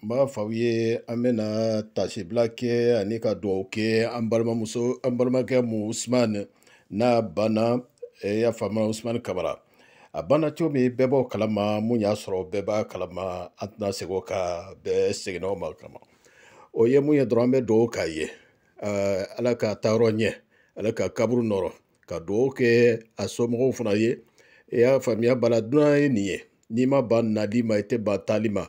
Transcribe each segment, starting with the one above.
n b'a f'aw ye an bɛna tasibila kɛ ani ka dugawu kɛ an balimamuso an balimakɛ mu usman n'a banna e y'a faamu usman kabara a banna cogo min bɛɛ b'o kalama mun y'a sɔrɔ bɛɛ b'a kalama an tɛna segin o kan bɛɛ seginna o ma kama o ye mun ye dɔrɔn an bɛ dugawu k'a ye ala ka taayɔrɔ ɲɛ ala ka kaburu nɔrɔ ka dugawu kɛ a somɔgɔw fana ye i e y'a faamuya bala dunan ye nin ye n'i ma ban nali ma i tɛ ban taali ma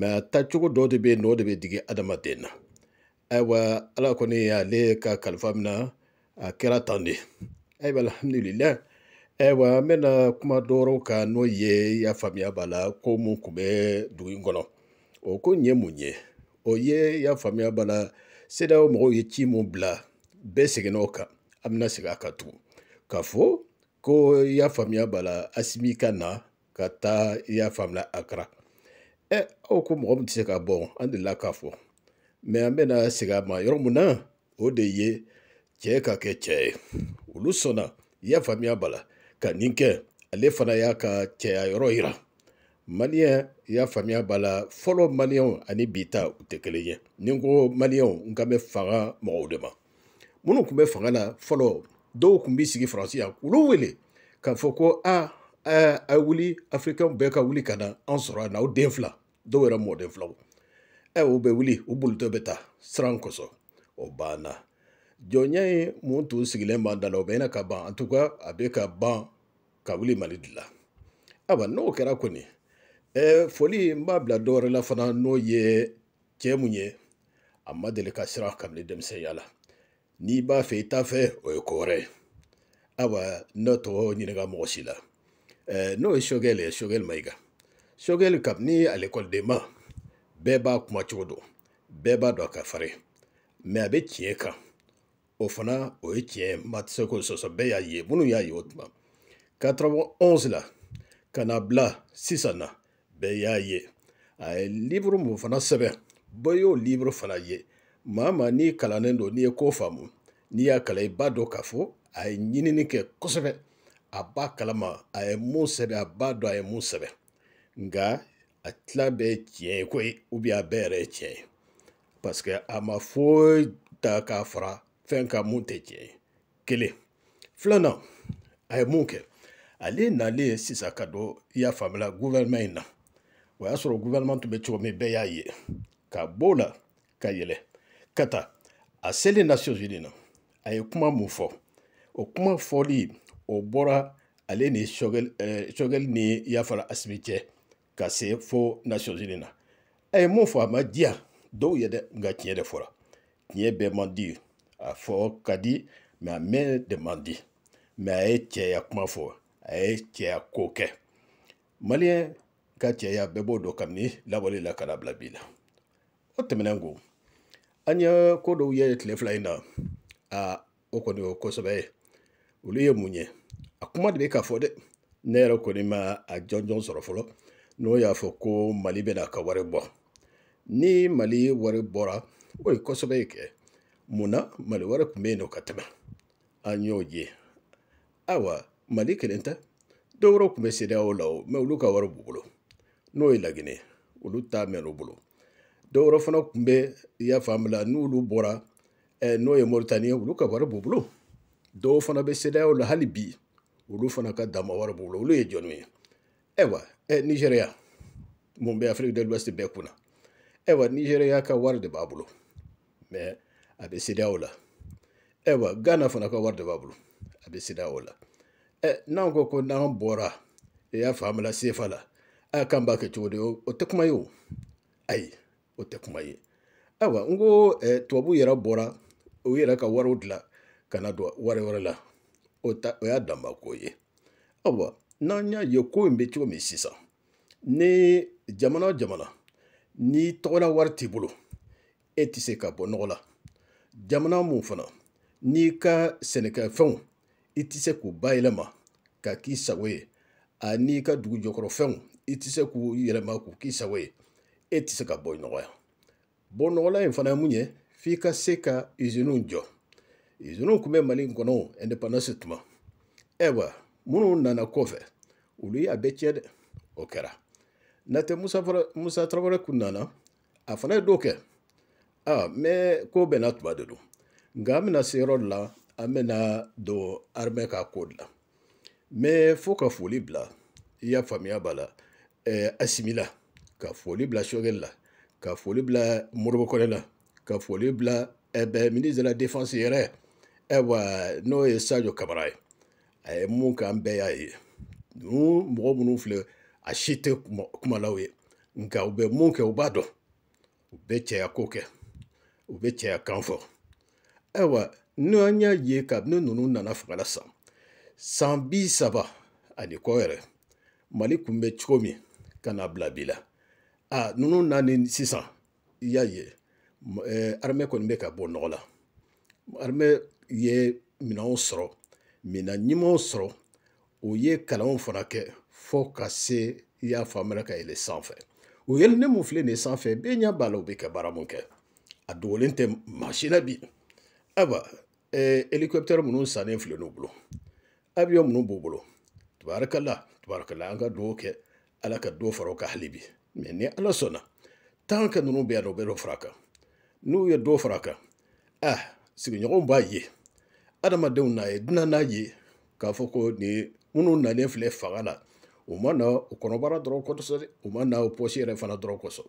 mɛ tacogo dɔ de bɛ yen nɔ de bɛ digi adamaden na ayiwa ala kɔni y'ale ka kalifa min na a kɛra tan de ayiwa alihamudulilayi ayiwa n bɛna kuma dɔ wɛrɛw kan n'o ye y'a faamuya b'a la ko mun tun bɛ dugu in kɔnɔ o ko nin ye mun ye o ye y'a faamuya b'a la sedaw mɔgɔw ye ci mun bila bɛɛ seginna o kan an bɛna segin a kan tugun k'a fɔ ko y'a faamuya b'a la asimi ka na ka taa y'a faamuya akara Ɛ aw ko mɔgɔ min tɛ se ka bɔ an de la k'a fɔ mɛ an bɛna segin a ma yɔrɔ mun na o de ye cɛ ka kɛ cɛ ye olu sɔnna i y'a faamuya b'a la ka nin kɛ ale fana y'a ka cɛya yɔrɔ yira maliyɛn i y'a faamuya b'a la fɔlɔ maliyɛnw ani bi ta u tɛ kelen ye ni n ko maliyɛnw n kan bɛ fanga mɔgɔw de ma minnu tun bɛ fanga la fɔlɔ dɔw tun bɛ sigi faransi yan olu wele k'a fɔ ko a a wuli afirikɛnw bɛɛ ka wuli ka na an sɔrɔ yan n'aw den fila dɔw yɛrɛ mɔden filaw ɛ u bɛ wuli u bolitɔ bɛ ta siran kɔsɔ o banna jɔnya ye mun tun sigilen b'an da la o bɛ ɲɛna ka ban en tout cas a bɛ ka ban ka wuli mali de la ayiwa n'o kɛra kɔni ɛ foli n b'a bila dɔ wɛrɛ la fana n'o ye cɛ mun ye a ma deli ka siran kabini denmisɛnya la n'i b'a fɛ i t'a fɛ o ye ko wɛrɛ ye ayiwa n'o tɔgɔ ɲininka mɔgɔ si la ɛ n'o ye sɔgɛli ye sɔgɛli mayiga Shogel kabini ale kɔliden bɛɛ b'a kuma cogo don bɛɛ b'a dɔn a ka farin mɛ a bɛ tiɲɛ kan o fana o ye tiɲɛ ma tɛ se k'o sɔsɔ bɛɛ y'a ye minnu y'a ye o tuma 91 la ka na bila sisan na bɛɛ y'a ye a ye liburu mun fana sɛbɛn bɛɛ y'o liburu fana ye maa maa n'i kalannen don n'i ye ko faamu n'i y'a kalan i b'a dɔn k'a fɔ a ye ɲinini kɛ kosɛbɛ a b'a kalama a ye mun sɛbɛn a b'a dɔn a ye mun sɛbɛn nga atila bɛ tiɲɛ ye koyi ubiyɛn a bɛɛ yɛrɛ ye tiɲɛ ye paseke a ma foyi ta k'a fara fɛn kan mun tɛ tiɲɛ ye kelen filanan a ye mun kɛ ale nalen sisan ka don i y'a faamuya guwɛrɛnɛma in na o y'a sɔrɔ guwɛrɛnɛma tun bɛ cogo min bɛɛ y'a ye ka bɔ o la ka yɛlɛ ka taa a selen nations unies na a ye kuma mun fɔ o kuma fɔli o bɔra ale ni sɔgɛli eh, ni yafara asimi cɛ ka se fo Nations Unies na a ye mun fɔ a ma di yan dɔw ye dɛ nka tiɲɛ de fɔra tiɲɛ bɛɛ man di a fɔ ka di mɛ a mɛn de man di mɛ a ye cɛya kuma fɔ a ye cɛya ko kɛ maliyɛn ka cɛya bɛɛ b'o dɔn kabini lawale la ka na bila bi la o tɛmɛnen ko an ye ko dɔw ye tile fila in na a o kɔni o kosɛbɛ ye olu ye mun ye a kuma de bɛ k'a fɔ dɛ ne yɛrɛ kɔni ma a jɔnjɔn sɔrɔ fɔlɔ n'o y'a fɔ ko mali bɛna a ka wari bɔ ni mali wari bɔra o ye kosɛbɛ ye kɛ munna mali wari tun bɛ yen nɔ ka tɛmɛ an y'o ye ayiwa mali kelen tɛ dɔwɛrɛw tun bɛ seereyaw la o mɛ olu ka wari b'u bolo n'o ye laginɛ olu ta mɛn u bolo dɔwɛrɛ fana tun bɛ i y'a faamu la n'olu bɔra n'o ye moritani olu ka wari b'u bolo dɔw fana bɛ seereyaw la hali bi olu fana ka dama wari b'u bolo olu ye jɔnniw ye ayiwa nigeriya eh, mun bɛ afiriki del west bɛɛ kunna ayiwa nigeriya ka wari de b'a bolo mɛ a bɛ sidaw la ayiwa ghana fana ka wari de b'a bolo a bɛ sidaw la eh, n'an ko ko n'an bɔra i y'a faamula sefa la a kan b'a kɛ cogo di o tɛ kuma ye o ayi o tɛ kuma ye ayiwa n ko tubabu yɛrɛ bɔra u yɛrɛ ka wariw dilan ka na don wari wɛrɛ la o y'a danba ko ye ayiwa n'an y'a ye ko in bɛ cogo min sisan ni jamana o jamana ni tɔgɔla wari t'i bolo e tɛ se ka bɔ nɔgɔ la jamana mun fana n'i ka sɛnɛkɛfɛnw i tɛ se k'u bayɛlɛma ka k'i sago ye ani ka dugu jɔkɔrɔfɛnw i tɛ se k'u yɛlɛma k'u k'i sago ye e tɛ se ka bɔ nɔgɔya bɔ nɔgɔla in fana ye mun ye f'i ka se ka iziniw jɔ iziniw tun bɛ mali kɔnɔ independance tuma ayiwa minnu nana kɔfɛ olu y'a bɛɛ tiɲɛ dɛ o kɛra n'a tɛ musa fɔlɔ musa tarawele kun nana a fana ye dɔw kɛ aa mɛ ko bɛɛ n'a tuma de don nka an bɛna se yɔrɔ de la an bɛna don armée ka ko de la mɛ fo ka foli bila i y'a faamuya b'a la ɛɛ asimila ka foli bila sogɛli la ka foli bila moribo kɔnɛ la ka foli bila ɛ bɛ ministre de la défense yɛrɛ ɛɛ wa n'o ye sadio kamara ye a ye mun k'an bɛɛ y'a ye. o mɔgɔ minnu filɛ a si tɛ kumalaw ye nka u bɛ mun kɛ u b'a dɔn u bɛ cɛya ko kɛ u bɛ cɛya kan fɔ ayiwa n'an y'a ye kabini ninnu nana fangala san san bi saba ani kɔ yɛrɛ mali tun bɛ cogo min ka n'a bila bi la a ninnu naani sisan i y'a ye ɛɛ armée kɔni bɛ ka bɔ nɔgɔ la armée ye minɛnw sɔrɔ minɛn ɲumanw sɔrɔ o ye kalanw fana kɛ fɔ ka se i y'a faamuyala ka yɛlɛ sanfɛ o yɛlɛ ne mun filɛ nin ye sanfɛ bɛɛ ɲɛ b'a la u bɛ ka baara mun kɛ a dogolen tɛ maa si la bi ayiwa ɛɛ helicoptère minnu sannen filɛ n'u bolo avion minnu b'u bolo tubarakala tubarakala an ka dugawu kɛ ala ka dɔ fara u kan hali bi mɛ ni ala sɔnna tan kɛ ninnu bɛ yan nɔ u bɛ dɔ fara a kan n'u ye dɔ fara a kan ah sigiɲɔgɔnw b'a ye adamadenw n'a ye dunan n'a ye k'a fɔ ko nin minnu nalen filɛ fanga la u ma na u kɔnɔbara dɔrɔn kosɔn dɛ u ma na u pɔsi yɛrɛ fana dɔrɔn kosɔn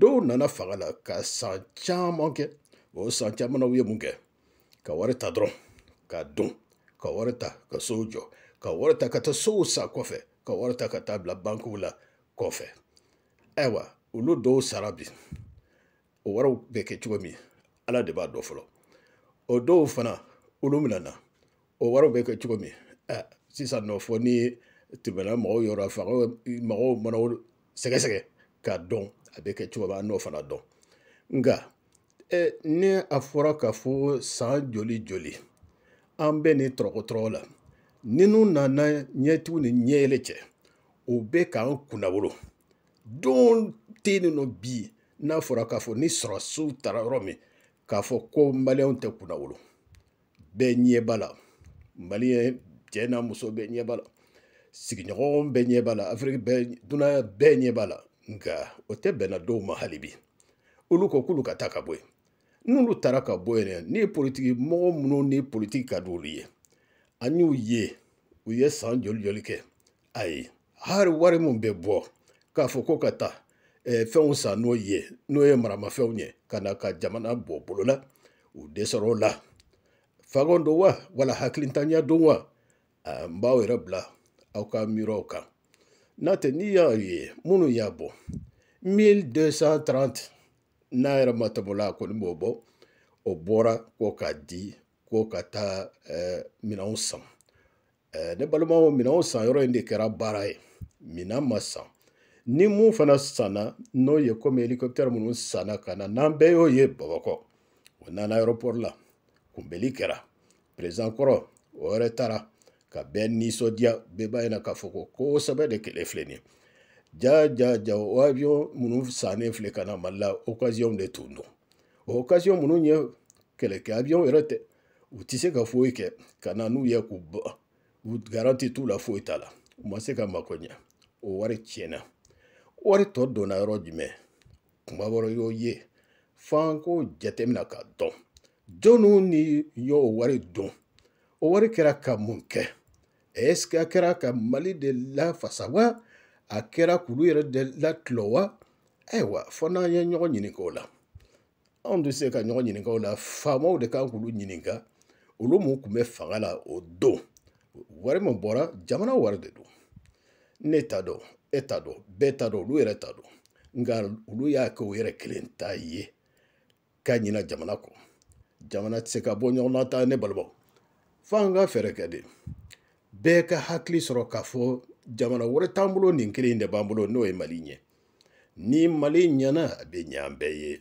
dɔw nana fanga la ka san caman kɛ o san caman na u ye mun kɛ ka wari ta dɔrɔn ka dun ka wari ta ka sow jɔ ka wari ta ka taa sow san kɔfɛ ka wari ta ka taa bila bankiw la kɔfɛ ayiwa olu dɔw sara bi o wariw bɛ kɛ cogo min ala de b'a dɔn fɔlɔ o dɔw fana olu bɛna na o wariw bɛ kɛ cogo min sisan nɔ fɔ ni tribunal mɔgɔw yɔrɔ fanga mɔgɔw mana o sɛgɛsɛgɛ k'a dɔn a bɛ kɛ cogo min an n'o fana dɔn nka ni a fɔra ka fɔ san joli joli an bɛ nin tɔrɔkɔtɔrɔ la ni n'u nana ɲɛtigiw ni ɲɛyɛlɛ cɛ o bɛ k'an kunnawolo don tɛ yen nɔ bi n'a fɔra k'a fɔ ni sɔrɔsiw taara yɔrɔ min k'a fɔ ko maliyɛnw tɛ kunnawolo bɛɛ ɲɛ b'a la maliyɛn cɛ n'a muso bɛɛ ɲɛ b'a la sigiɲɔgɔn bɛɛ ɲɛ b'a la afiriki bɛɛ dunanya bɛɛ ɲɛ b'a la nka o tɛ bɛnna dɔw ma hali bi olu ko k'olu ka taa ka bɔ yen n'olu taara ka bɔ yen ni politiki mɔgɔ minnu ni politiki ka di olu ye an y'u ye u ye san joli joli kɛ ayi hali wari min bɛ bɔ k'a fɔ ko ka taa e, fɛnw san n'o ye n'o ye maramafɛnw ye ka na ka jamana bɔ bolo la u dɛsɛr'o la fagon don wa wala hakilitanya don wa n ah, b'aw yɛrɛ bila aw ka miiriw kan n'a tɛ n'i y'a ye minnu y'a bɔ 1230 n'a yɛrɛ ma tɛmɛ o la a kɔni b'o bɔ o bɔra ko k'a di ko ka taa minɛnw san ne balimaw minɛnw san yɔrɔ in de kɛra baara ye minan ma san ni mun fana sanna n'o ye komi helicoptère minnu sanna ka na n'an bɛɛ y'o ye bamakɔ o nana aéroport la kunbɛli kɛra président kɔrɔ o yɛrɛ taara ka bɛɛ nisɔndiya bɛɛ b'a yira k'a fɔ ko kosɛbɛ de kɛlɛ filɛ nin ye ja ja ja o avion minnu sannen filɛ ka na mali la occasion de tun don o occasion minnu ye kɛlɛkɛ avion yɛrɛ tɛ u tɛ se ka foyi kɛ ka na n'u ye k'u ba u garanti t'u la foyi t'a la u ma se ka mako ɲɛ o wari tiɲɛna wari tɔ donna yɔrɔ jumɛn kuma wɛrɛ y'o ye f'an k'o jateminɛ k'a dɔn jɔnniw ni y'o wari don o wari kɛra ka mun kɛ est-ce que a kɛra ka mali de lafasa wa a kɛra k'olu yɛrɛ de latilɔ wa ayiwa fɔ n'an ye ɲɔgɔn ɲininkaw la anw tɛ se ka ɲɔgɔn ɲininkaw la faamaw de kan k'olu ɲininka olu mun tun bɛ fanga la o don wari min bɔra jamana wari de don ne ta dɔn e ta dɔn bɛɛ ta dɔn olu yɛrɛ ta dɔn nka olu y'a kɛ o yɛrɛ kelen ta ye ka ɲina jamana kɔ jamana tɛ se ka bɔ ɲɔgɔn na ta ne balimaw f'an ka fɛɛrɛ kɛ de bɛɛ ka hakili sɔrɔ k'a fɔ jamana wɛrɛ t'an bolo nin kelen de b'an bolo n'o ye mali ɲɛ ni mali ɲɛna a bɛ ɲɛ an bɛɛ ye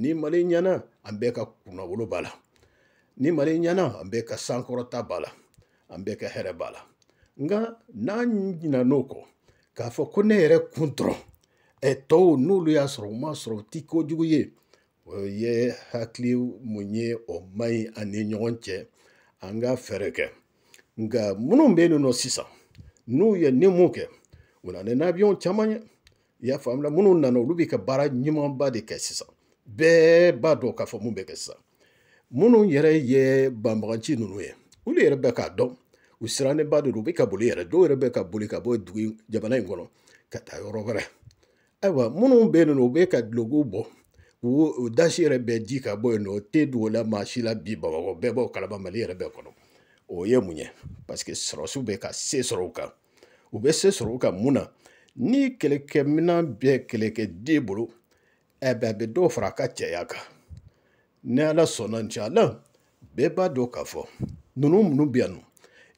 ni mali ɲɛna an bɛɛ ka kunnawolo b'a la ni mali ɲɛna an bɛɛ ka sankɔrɔta b'a la an bɛɛ ka hɛrɛ b'a la nka n'an ɲina n'o kɔ k'a fɔ ko ne yɛrɛ kun dɔrɔn ɛ tɔw n'olu y'a sɔrɔ u ma sɔrɔ u ti kojugu ye o ye hakili mun ye o man ɲi an ni ɲɔgɔn cɛ an ka fɛɛrɛ kɛ Nga minnu bɛ yen nɔ sisan n'u ye mun kɛ u nana ni avion caman ye i y'a faamula minnu nana olu b'i ka baara ɲumanba de kɛ sisan bɛɛ b'a dɔn k'a fɔ mun bɛ kɛ sisan minnu yɛrɛ ye banbaganci ninnu ye olu yɛrɛ bɛ k'a dɔn u sirannenba de don u bɛ ka boli yɛrɛ dɔw yɛrɛ bɛ ka boli ka bɔ dugu jamana in kɔnɔ ka taa yɔrɔ wɛrɛ ayiwa minnu bɛ yen nɔ u bɛ ka dulokiw bɔ u dasi yɛrɛ bɛ ji ka bɔ yen nɔ o tɛ dogo la maa si la bi bamakɔ bɛɛ b'o kalama mali yɛrɛ bɛɛ kɔnɔ o ye mun ye parsike sɔrɔsiw bɛ ka se sɔrɔ u kan u bɛ se sɔrɔ u kan mun na ni kɛlɛkɛminan bɛ kɛlɛkɛden bolo ɛbɛ a bɛ dɔw fara a ka cɛya kan ni ala sɔnna ncala bɛɛ b'a dɔn k'a fɔ ninnu minnu bɛ yan nɔ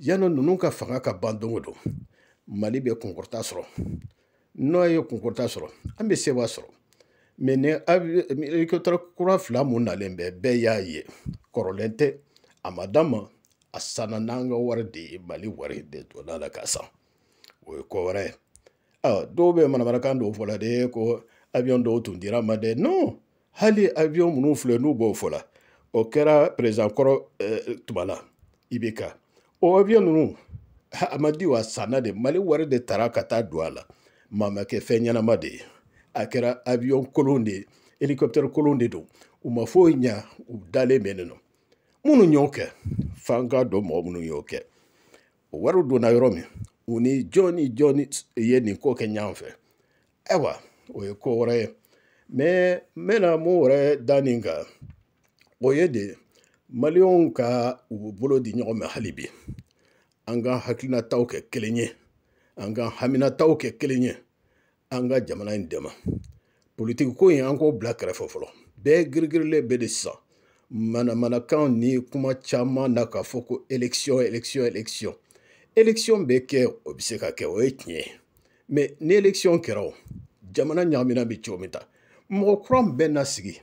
yanni ninnu ka fanga ka ban don o don mali bɛ kunkɔrɔta sɔrɔ n'o ye kunkɔrɔta sɔrɔ an bɛ sewa sɔrɔ mɛ ni helicoptère kura fila mun nalen bɛ bɛɛ y'a ye kɔrɔlen tɛ a ma d'a ma a sanna n'an ka wari de ye mali wari de donna la ka san o ye ko wɛrɛ ye dɔw bɛ manamanakan dɔw fɔla de ko avion dɔw tun dira ma dɛ non hali avion minnu filɛ n'u b'o fɔla o kɛra président kɔrɔ eh, tuma la ibk o avion ninnu a ma di wa sanna de mali wari de tara ka taa don a la ma ma kɛ fɛn ɲɛnama de ye a kɛra avion kolon de ye hélicoptère kolon de don u ma foyi ɲa u dalen bɛ nin nɔ mununyoke fanga do mo mununyoke waru do na yoromi uni joni joni ye ni ko ke nyanfe ewa o ye ko wore me me na mu wore daninga o ye de maliyɔn ka u bolo di ɲɔgɔn ma hali bi an ka hakilinataw kɛ kelen ye an ka haminataw kɛ ye an ka jamana in dɛmɛ politigi ko in an k'o bila kɛrɛfɛ fɔlɔ bɛɛ girigirilen bɛɛ de sisan manamanakan ni kuma caman na k'a fɔ ko election election election election bɛ kɛ o bɛ se ka kɛ o ye tiɲɛ ye mɛ ni election kɛra o jamana ɲagamina bɛ cogo min ta mɔgɔ kura min bɛ na sigi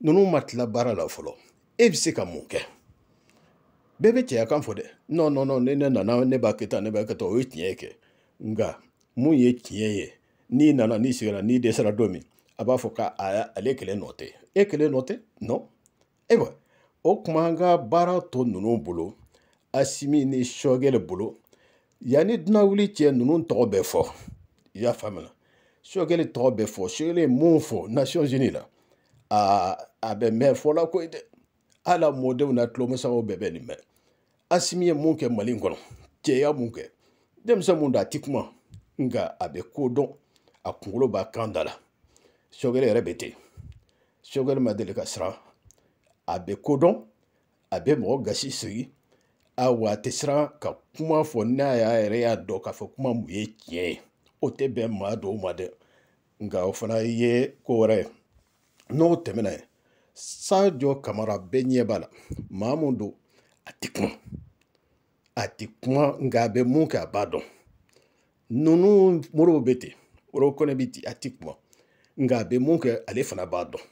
ninnu ma tila baara la fɔlɔ e bɛ se ka mun kɛ bɛɛ bɛ cɛya kan fɔ dɛ non non non ni ne nana ne b'a kɛ tan ne b'a kɛ tan o ye tiɲɛ kɛ nka mun ye tiɲɛ ye n'i nana n'i sigira n'i dɛsɛra don min a b'a fɔ k'ale kelen nɔ tɛ e kelen nɔ tɛ non Eh ayiwa o tuma an ka baara tɔ ninnu bolo asimi ni shɔgɛli bolo yanni dunanwuli cɛ ninnu tɔgɔ bɛɛ fɔ i y'a faamuna shɔgɛli tɔgɔ bɛɛ fɔ shɔgɛli ye mun fɔ nations unies la aa a bɛ mɛn fɔla ko ye dɛ hali mɔdenw na tulomasamaw bɛɛ bɛ nin mɛn asimi ye mun kɛ mali kɔnɔ cɛya mun kɛ denmisɛn mun don a ti kuma nka a bɛ ko dɔn a kunkolo b'a kan da la shɔgɛli yɛrɛ bɛ ten shɔgɛli ma deli ka siran a bɛ kodɔn a bɛ mɔgɔ gasi sigi awa a tɛ siran ka kuma fɔ n'a y'a yɛrɛ y'a dɔn k'a fɔ kuma mun ye tiɲɛ ye o tɛ bɛn maa dɔw ma dɛ nka o fana ye ko wɛrɛ ye n'o tɛmɛna ye sajɔ kamara bɛɛ ɲɛ b'a la maa mun don a tɛ kuma a tɛ kuma nka a bɛ mun kɛ a b'a dɔn ninnu moriw bɛ ten o kɔnɛ bɛ ten a tɛ kuma nka a bɛ mun kɛ ale fana b'a dɔn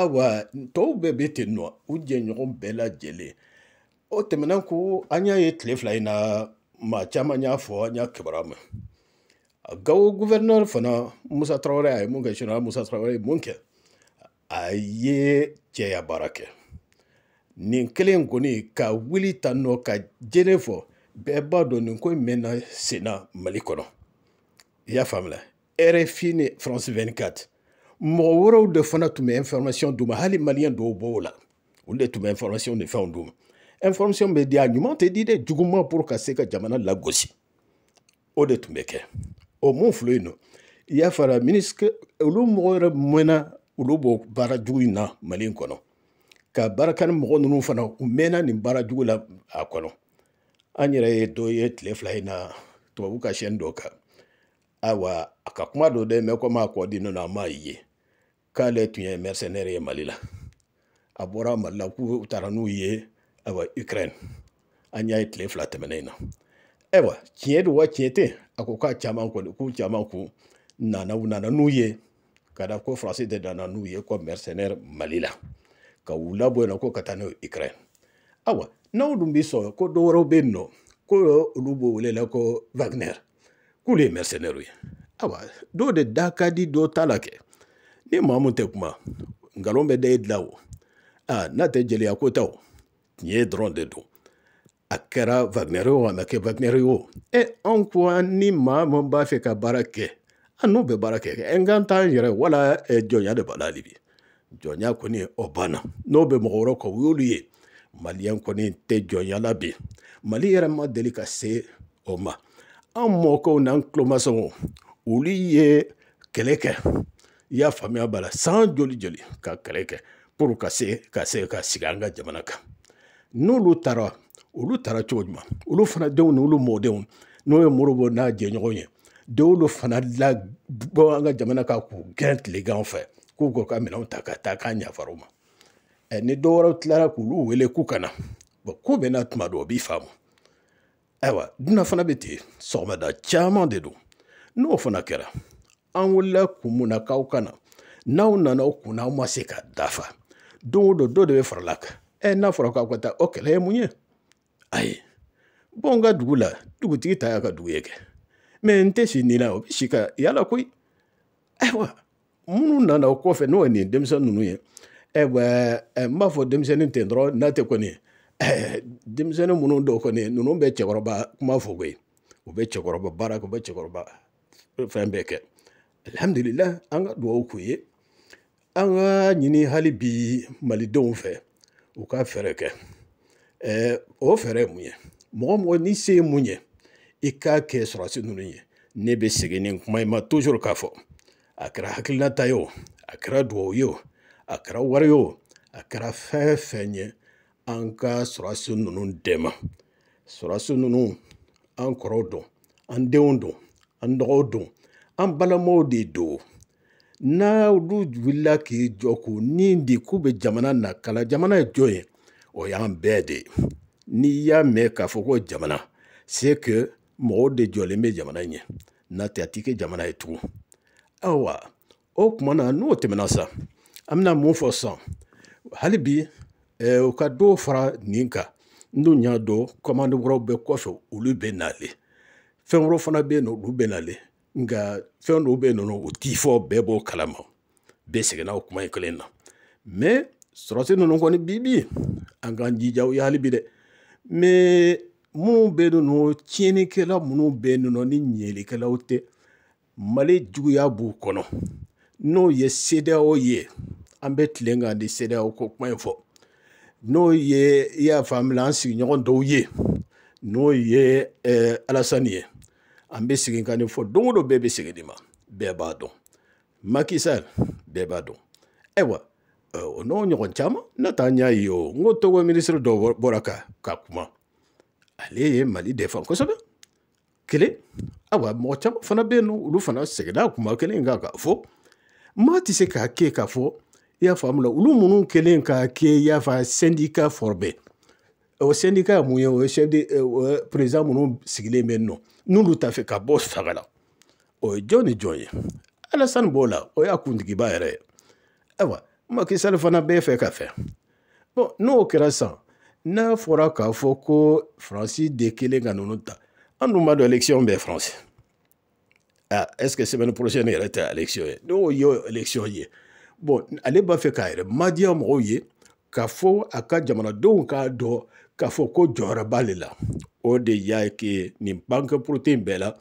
awa tɔw bɛɛ bɛ ten nɔ u jɛɲɔgɔn bɛɛ lajɛlen o tɛmɛnen ko an y'a ye tile fila in na maa caman y'a fɔ an y'a kibaruya ma gawo guvɛrinɛri fana musa tarawele a ye mun kɛ general musa tarawele ye mun kɛ a ye cɛya baara kɛ nin kelen kɔni ka wuli tan nɔ ka jele fɔ bɛɛ b'a dɔn nin ko in mɛnna senna mali kɔnɔ i y'a faamuya rfi ni france 24 mɔgɔ wɛrɛw de fana tun bɛ information d'u ma hali maliyɛn dɔw b'o la olu de tun bɛ information ni fɛnw d'u ma information bɛ di a ɲuman tɛ di dɛ juguman pour ka se ka jamana lagosi o de tun bɛ kɛ o mun filɛ yen nɔ i y'a fara minisike olu mɔgɔ yɛrɛ mɛnna olu b'o baara jugu in na mali in kɔnɔ ka baaraka ni mɔgɔ ninnu fana u mɛnna nin baara jugu la a kɔnɔ an yɛrɛ ye dɔ ye tile fila in na tubabu ka siyɛnni dɔ kan ayiwa a ka kuma don dɛ mɛ komi a kɔ di nɔ a m'a ye k'ale tun ye mercenaire ye mali la a bɔra mali la k'u taara n'u ye ayiwa ukraine an y'a ye tile fila tɛmɛnen in na ayiwa tiɲɛ don wa tiɲɛ tɛ a ko k'a caman kɔni k'u caman kun nana u nana n'u ye ka da ko faransi de nana n'u ye ko mercenaire mali la ka u labɔ yen nɔ ko ka taa n'o ye ukraine ayiwa n'aw dun bɛ sɔn ko dɔ wɛrɛw bɛ yen nɔ ko olu b'o wele la ko wagner k'olu ye mercenaire ye ayiwa dɔw de da ka di dɔw ta la kɛ ni maa mun tɛ kuma nkalon bɛ da e dilan o a n'a tɛ jeliya ko ta o tiɲɛ dɔrɔn de don a kɛra wagnɛri o a ma kɛ wagnɛri o ɛ anw ko ni maa min b'a fɛ ka baara kɛ an n'u bɛ baara kɛ ɛ n kan t'an yɛrɛ wala jɔnya de b'a la hali bi jɔnya kɔni o banna n'o bɛ mɔgɔ wɛrɛ kɔ o y'olu ye maliyɛn kɔni tɛ jɔnya la bi mali yɛrɛ ma deli ka se o ma an mɔkɛw n'an tulomasɔngɔ olu ye kɛlɛ kɛ i y'a faamuya b'a la san joli joli ka kɛlɛ kɛ pour ka se ka se ka sigi an ka jamana kan n'olu taara olu taara cogo jumɛn olu fana denw n'olu mɔdenw n'o ye moribo n'a jɛɲɔgɔn ye dɔwlu fana la bɔ an ka jamana kan k'u gɛn tilegan fɛ k'u k'u ka minɛnw ta ka taa k'a ɲafara u ma ɛ ni dɔ wɛrɛw tilara k'olu wele k'u ka na bɔn ko bɛ n'a tuma don o b'i faamu ayiwa dunan fana bɛ ten sɔgɔmada caman de don n'o fana kɛra an wulila kun mun na k'aw ka na n'aw nana o kun na aw ma se ka dafa don o don dɔ de bɛ farala kan ɛ n'a fɔra k'aw ka taa o kɛlɛ ye mun ye ayi bɔn ka dugu la dugutigi ta y'a ka dugu ye kɛ mɛ n tɛ si nin na o bɛ si ka yala koyi ayiwa minnu nana o kɔfɛ n'o ye nin denmisɛnnin ninnu ye ɛ bɛ n b'a fɔ denmisɛnnin ten dɔrɔn n'a tɛ kɔni denmisɛnnin minnu dɔw kɔni ninnu bɛ cɛkɔrɔba kuma fɔ koyi u bɛ cɛkɔrɔba baara kɛ u bɛ cɛkɔrɔba fɛn bɛɛ kɛ alhamdulilah an ka dugawu k'u ye an ka ɲini hali bi malidenw fɛ u ka fɛɛrɛ kɛ e, ɛɛ o fɛɛrɛ ye mun ye mɔgɔ mɔgɔ n'i se ye mun ye i k'a kɛ sɔrɔsi ninnu ye ne bɛ segin nin kuma in ma toujours k'a fɔ a kɛra hakilinata ye o a kɛra duwawu ye o a kɛra wari ye o a kɛra fɛn fɛn ye an ka sɔrɔsi ninnu dɛmɛ sɔrɔsi ninnu an kɔrɔw don an denw don an dɔgɔw don an balamaw de don n'a olu wulila k'i jɔ k'u ni di k'u bɛ jamana na nakala jamana ye jɔn ye o y'an bɛɛ de ye n'i y'a mɛn k'a fɔ ko jamana se ka mɔgɔw de jɔlen bɛ jamana in n'a tɛ a t'i kɛ jamana ye tugun ayiwa o tuma na n'o tɛmɛna sa an bɛna mun fɔ sisan hali bi u e, ka dɔw fara nin kan n'u y'a dɔn kɔmandi wɛrɛw bɛ kɔfɛ olu bɛ nale fɛn wɛrɛw fana bɛ yen nɔ olu bɛ nale nka fɛn dɔw bɛ yen nɔ o t'i fɔ bɛɛ b'o kalama bɛɛ sɛgɛnna o kuma in kelen na mɛ sɔrɔsi ninnu kɔni bi bi an k'an jija o ye hali bi dɛ mɛ minnu bɛ yen nɔ tiɲɛnikɛla minnu bɛ yen nɔ ni ɲɛlikɛlaw tɛ mali juguya b'u kɔnɔ n'o ye sedeyaw ye an bɛ tilen kan di sedeyaw ko kuma in fɔ n'o ye i y'a faamu an sigiɲɔgɔn dɔw ye n'o ye alasani ye an bɛ segin ka nin fɔ don o don bɛɛ bɛ segin nin ma bɛɛ b'a dɔn makisa bɛɛ b'a dɔn ayiwa o n'o ɲɔgɔn caman n'a taa n y'a ye o n ko togo minisiri dɔ bɔra ka ka kuma ale ye mali dɛfa kosɛbɛ kelen ayiwa mɔgɔ caman fana bɛ yen nɔ olu fana seginna kuma kelen kan k'a fɔ maa tɛ se k'a kɛ k'a fɔ i y'a faamu la olu minnu kɛlen k'a kɛ i y'a fɔ sɛndika fɔrɔbɛ o sɛndika ye mun ye o ye chef de euh, euh, président minnu sigilen bɛ nɔ n'olu ta fɛ ka bɔ fanga la o ye jɔn ni jɔn ye alasani b'o la o y'a kuntigiba yɛrɛ ye ayiwa makisali fana bɛɛ fɛ ka fɛ bon n'o kɛra sisan n'a fɔra k'a fɔ ko faransi de kelen ka ninnu ta an dun b'a dɔn élection bɛ faransi ah est ce que semaine prochaine yɛrɛ tɛ élection ye n'o ye élection ye bon ale b'a fɛ k'a yɛrɛ madiya mɔgɔw ye k'a fɔ a ka jamanadenw k'a dɔn k'a fɔ ko jɔyɔrɔba le la o de y'a kɛ nin bankeporoti in bɛɛ la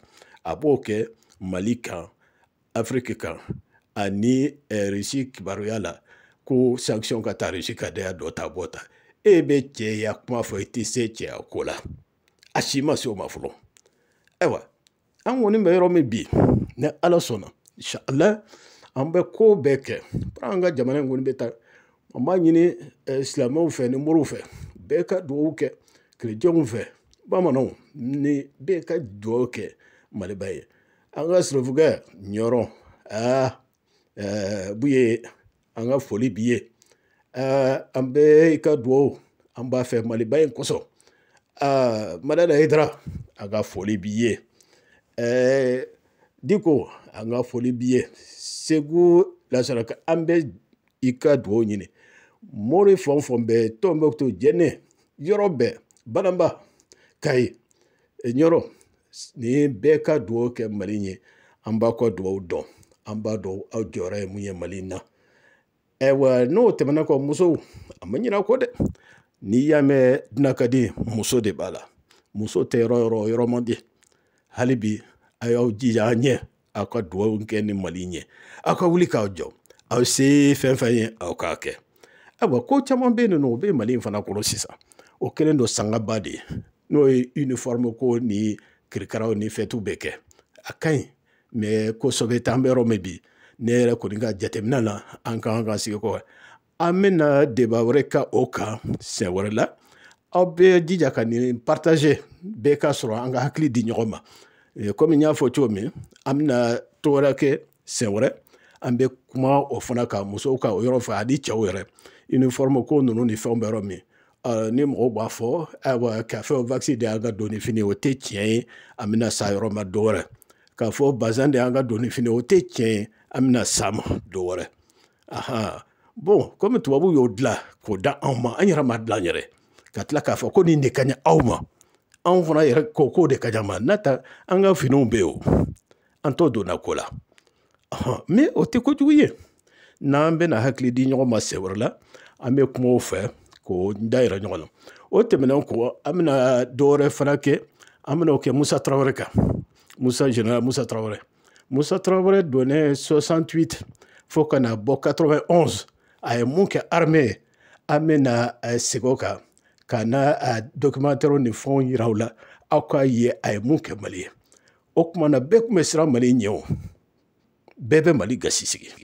a b'o kɛ mali kan afiriki kan ani risi kibaruya la ko sanction ka taa risi ka daya dɔ ta bɔ ta e bɛ cɛ ya kuma fɔ i tɛ se cɛya ko la a si ma se o ma fɔlɔ ayiwa an kɔni bɛ yɔrɔ min bi ni ala sɔnna inshallah an bɛ ko bɛɛ kɛ an ka jamana in kɔni bɛ taa an b'a ɲini silamɛw fɛ ni moriw fɛ bɛɛ ka dugawu kɛ kerecɛnw fɛ bamananw ni bɛɛ ka dugawu kɛ maliba ye an ka surafukɛ ɲɔrɔ aa bu ye an ka foli bi ye an bɛɛ i ka dugawu an b'a fɛ maliba in kosɔn madada hidara an ka foli bi ye diko an ka foli bi ye segu lasaraka an bɛ i ka dugawu ɲini mori fɛn o fɛn bɛ tɔnbɔkutu jɛnɛ yɔrɔ bɛɛ bananba kayi e ɲɔrɔ nin bɛɛ ka dugawu kɛ mali ye an b'a ka dugawu dɔn an b'a dɔn aw jɔyɔrɔ ye mun ye mali in na ayiwa n'o tɛmɛna kɔ musow a ma ɲin'a kɔ dɛ n'i y'a mɛn dunan ka di muso de b'a la muso tɛ yɔrɔ yɔrɔ yɔrɔ man di hali bi a y'aw jija an ɲɛ aw ka dugawu kɛ ni mali ɲɛ aw ka wuli k'aw jɔ aw se fɛn fɛn ye aw k'a kɛ ayiwa ko caman bɛ yen nɔ o bɛ mali in fana kɔnɔ sisan o kɛlen don sangaba de ye n'o ye uniforme ko ni kirikaraw ni fɛtiw bɛ kɛ a ka ɲi mɛ kosɛbɛ tɛ an bɛ yɔrɔ min bi ne yɛrɛ kɔni ka jateminɛ na an ka kan ka sigi kɔ an bɛna deba wɛrɛ ka o kan siɲɛ wɛrɛ la aw bɛ jija ka nin partage bɛɛ ka sɔrɔ an ka hakili di ɲɔgɔn ma komi n y'a fɔ cogo min an bɛna to wɛrɛ kɛ siɲɛ wɛrɛ an bɛ kuma o fana kan musow ka o yɔrɔ fɛ ani cɛw yɛrɛ uniforme ko ninnu ni fɛnw bɛ yɔrɔ min ni mɔgɔw b'a fɔ ayiwa ka fɛn vaccine de y'an ka donni fini o tɛ tiɲɛ ye an bɛna sa yɔrɔ ma dɔ wɛrɛ k'a fɔ bazin de y'an ka donni fini o tɛ tiɲɛ ye an bɛna sa ma dɔ wɛrɛ ahan bon komi tubabu y'o dilan k'o da anw ma an yɛrɛ ma dilan an yɛrɛ ka tila k'a fɔ ko nin de ka ɲi aw ma anw fana yɛrɛ ko k'o de ka ɲi a ma n'a ta an ka finiw bɛ yen o an t'o donna ko la mais o tɛ kojugu ye n'an bɛna hakili di ɲɔgɔn ma sɛ wɛrɛ la an bɛ kuma o fɛ k'o da yira ɲɔgɔn na o tɛmɛnen kɔ an bɛna dɔ wɛrɛ fana kɛ an bɛna o kɛ musa tarawele kan musa general musa tarawele musa tarawele donnen 68 fo ka na bɔ 91 a ye mun kɛ arme ye an bɛna segin o kan ka na a documentaire ni fɛnw yira aw la aw k'a ye a ye mun kɛ mali ye o tuma na bɛɛ tun bɛ siran mali ɲɛ o bɛɛ bɛ mali gasi sigi